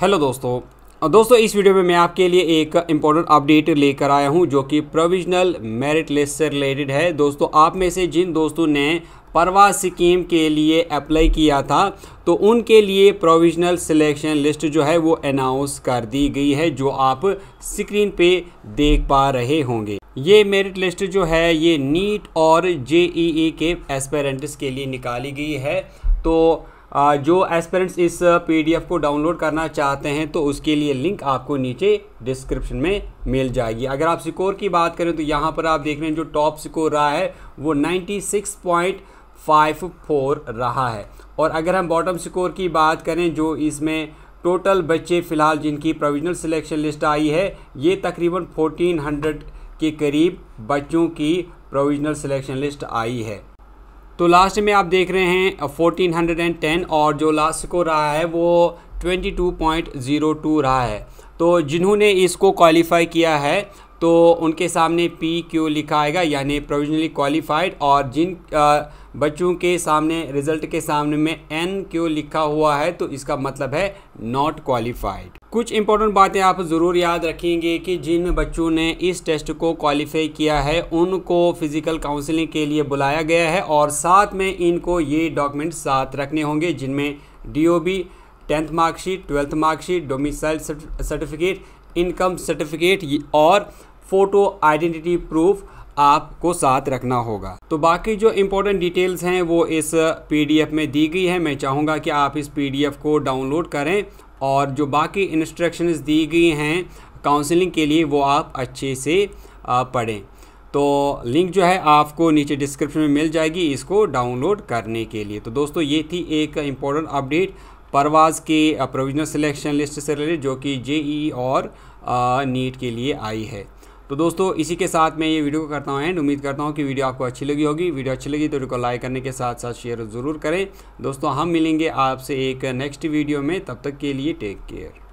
hello दोस्तों दोस्तों इस वीडियो में मैं आपके लिए एक इम्पोर्टेंट अपडेट लेकर आया हूं जो कि प्रोविजनल मेरिट लिस्ट से रिलेटेड है दोस्तों आप में से जिन दोस्तों ने परवा स्कीम के लिए अप्लाई किया था तो उनके लिए प्रोविजनल सिलेक्शन लिस्ट जो है वो अनाउंस कर दी गई है जो आप स्क्रीन पे देख पा रहे होंगे ये मेरिट लिस्ट जो है ये नीट और जे e e के एस्पेरेंट्स के लिए निकाली गई है तो जो एस्पेरेंट्स इस पीडीएफ को डाउनलोड करना चाहते हैं तो उसके लिए लिंक आपको नीचे डिस्क्रिप्शन में मिल जाएगी अगर आप स्कोर की बात करें तो यहाँ पर आप देख रहे हैं जो टॉप स्कोर रहा है वो 96.54 रहा है और अगर हम बॉटम स्कोर की बात करें जो इसमें टोटल बच्चे फ़िलहाल जिनकी प्रोविजनल सिलेक्शन लिस्ट आई है ये तकरीबन 1400 के करीब बच्चों की प्रोविजनल सिलेक्शन लिस्ट आई है तो लास्ट में आप देख रहे हैं 1410 uh, और जो लास्ट को रहा है वो 22.02 रहा है तो जिन्होंने इसको क्वालिफाई किया है तो उनके सामने पी क्यू लिखा आएगा यानी प्रोविजनली क्वालिफाइड और जिन बच्चों के सामने रिजल्ट के सामने में एन क्यू लिखा हुआ है तो इसका मतलब है नॉट क्वालिफाइड कुछ इंपॉर्टेंट बातें आप ज़रूर याद रखेंगे कि जिन बच्चों ने इस टेस्ट को क्वालिफाई किया है उनको फिज़िकल काउंसलिंग के लिए बुलाया गया है और साथ में इनको ये डॉक्यूमेंट साथ रखने होंगे जिनमें D O B tenth marksheet twelfth marksheet domicile certificate income certificate और फ़ोटो आइडेंटिटी प्रूफ आपको साथ रखना होगा तो बाकी जो इम्पोर्टेंट डिटेल्स हैं वो इस पीडीएफ में दी गई है मैं चाहूँगा कि आप इस पीडीएफ को डाउनलोड करें और जो बाकी इंस्ट्रक्शंस दी गई हैं काउंसलिंग के लिए वो आप अच्छे से पढ़ें तो लिंक जो है आपको नीचे डिस्क्रिप्शन में मिल जाएगी इसको डाउनलोड करने के लिए तो दोस्तों ये थी एक इम्पोर्टेंट अपडेट परवाज़ के प्रोविजनल सिलेक्शन लिस्ट से रिलेटेड जो कि जेई e और नीट के लिए आई है तो दोस्तों इसी के साथ मैं ये वीडियो को करता हूँ एंड उम्मीद करता हूँ कि वीडियो आपको अच्छी लगी होगी वीडियो अच्छी लगी तो वीडियो को लाइक करने के साथ साथ शेयर ज़रूर करें दोस्तों हम मिलेंगे आपसे एक नेक्स्ट वीडियो में तब तक के लिए टेक केयर